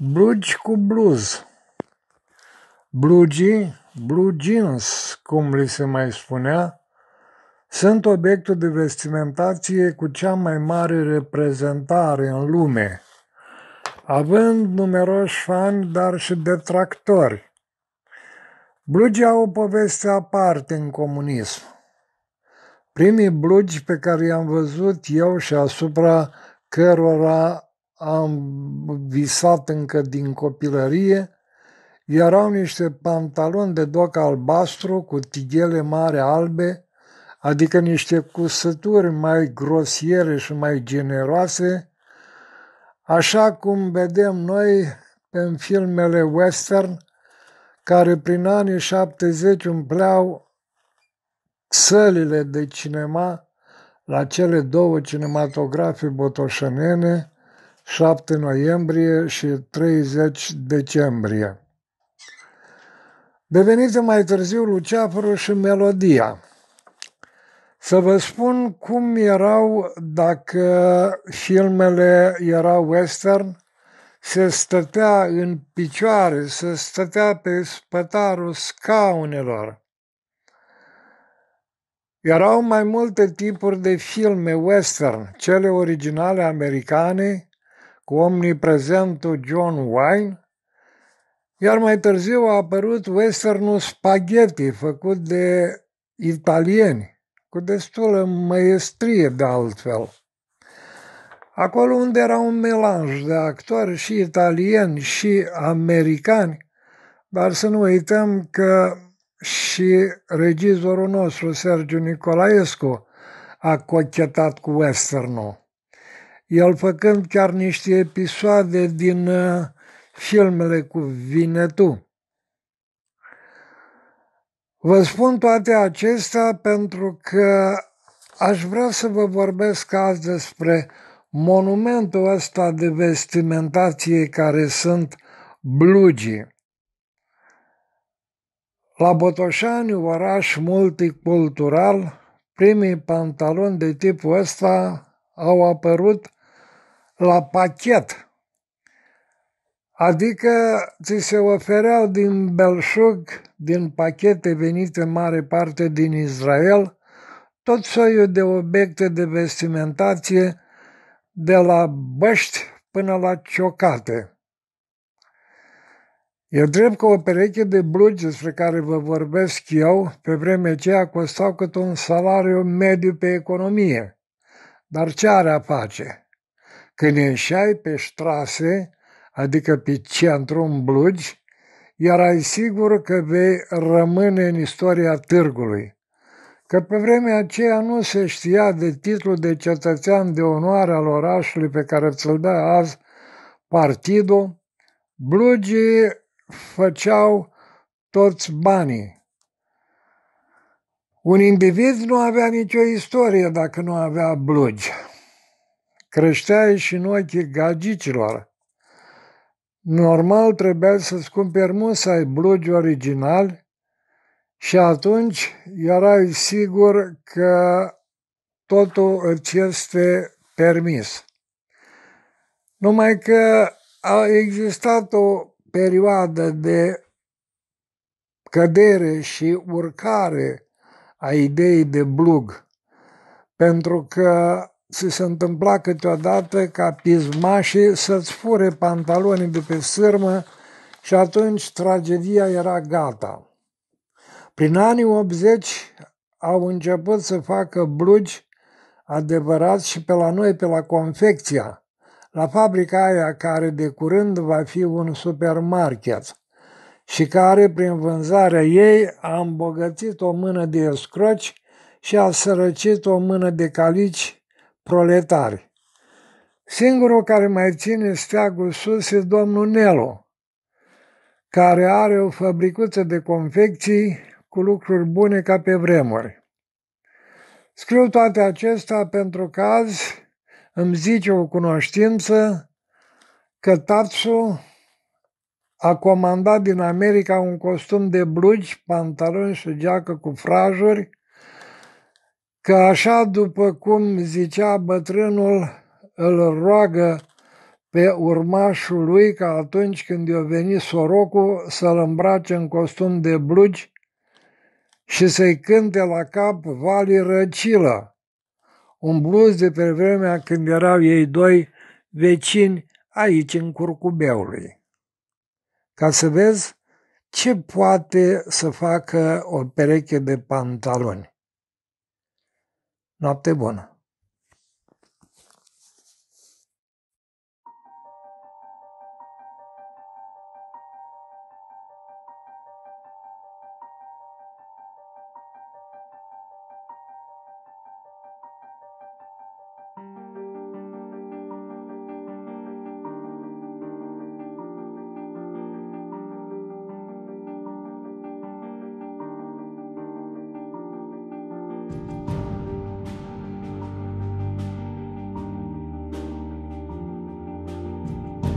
Blugi cu bluz. Blugii, blue jeans, cum li se mai spunea, sunt obiectul de vestimentație cu cea mai mare reprezentare în lume, având numeroși fani, dar și detractori. Blugii au o poveste aparte în comunism. Primii blugi pe care i-am văzut eu și asupra cărora am visat încă din copilărie erau niște pantaloni de doc albastru cu tighele mari albe, adică niște cusături mai grosiere și mai generoase, așa cum vedem noi în filmele western, care prin anii 70 umpleau sălile de cinema la cele două cinematografe botoșănene, 7 noiembrie și 30 decembrie. Devenită mai târziu Luceafărul și Melodia. Să vă spun cum erau dacă filmele erau western, se stătea în picioare, se stătea pe spătarul scaunelor. Erau mai multe tipuri de filme western, cele originale americane, cu omniprezentul John Wayne, iar mai târziu a apărut westernul Spaghetti, făcut de italieni, cu destulă măiestrie de altfel. Acolo unde era un melanj de actori și italieni și americani, dar să nu uităm că și regizorul nostru, Sergiu Nicolaescu, a cochetat cu westernul el făcând chiar niște episoade din uh, filmele cu Vinetu. Vă spun toate acestea pentru că aș vrea să vă vorbesc azi despre monumentul ăsta de vestimentație care sunt blugii. La Botoșani, oraș multicultural, primii pantaloni de tipul ăsta au apărut la pachet. Adică ți se ofereau din belșug, din pachete venite în mare parte din Israel, tot soiul de obiecte de vestimentație, de la băști până la ciocate. E drept că o pereche de blugi despre care vă vorbesc eu, pe vremea aceea costau cât un salariu mediu pe economie. Dar ce are a face? când ieșai pe strase, adică pe centru în blugi, erai sigur că vei rămâne în istoria târgului. Că pe vremea aceea nu se știa de titlul de cetățean de onoare al orașului pe care ți-l dă azi partidul, blugii făceau toți banii. Un individ nu avea nicio istorie dacă nu avea blugi creștea și în ochii gagicilor. Normal trebuia să-ți cumperi musai blugi originali și atunci erai sigur că totul îți este permis. Numai că a existat o perioadă de cădere și urcare a ideii de blug, pentru că ți se întâmpla câteodată ca pismașii să-ți fure pantalonii de pe sârmă și atunci tragedia era gata. Prin anii 80 au început să facă blugi adevărați și pe la noi, pe la confecția, la fabrica aia care de curând va fi un supermarket și care, prin vânzarea ei, a îmbogățit o mână de escroci și a sărăcit o mână de calici proletari. Singurul care mai ține steagul sus e domnul Nelu, care are o fabricuță de confecții cu lucruri bune ca pe vremuri. Scriu toate acestea pentru că azi îmi zice o cunoștință că Tatsu a comandat din America un costum de blugi, pantaloni și geacă cu frajuri că așa după cum zicea bătrânul, îl roagă pe urmașul lui ca atunci când i-a venit sorocul să-l îmbrace în costum de blugi și să-i cânte la cap Vali Răcilă, un bluz de pe vremea când erau ei doi vecini aici în curcubeului. Ca să vezi ce poate să facă o pereche de pantaloni. Noapte bună!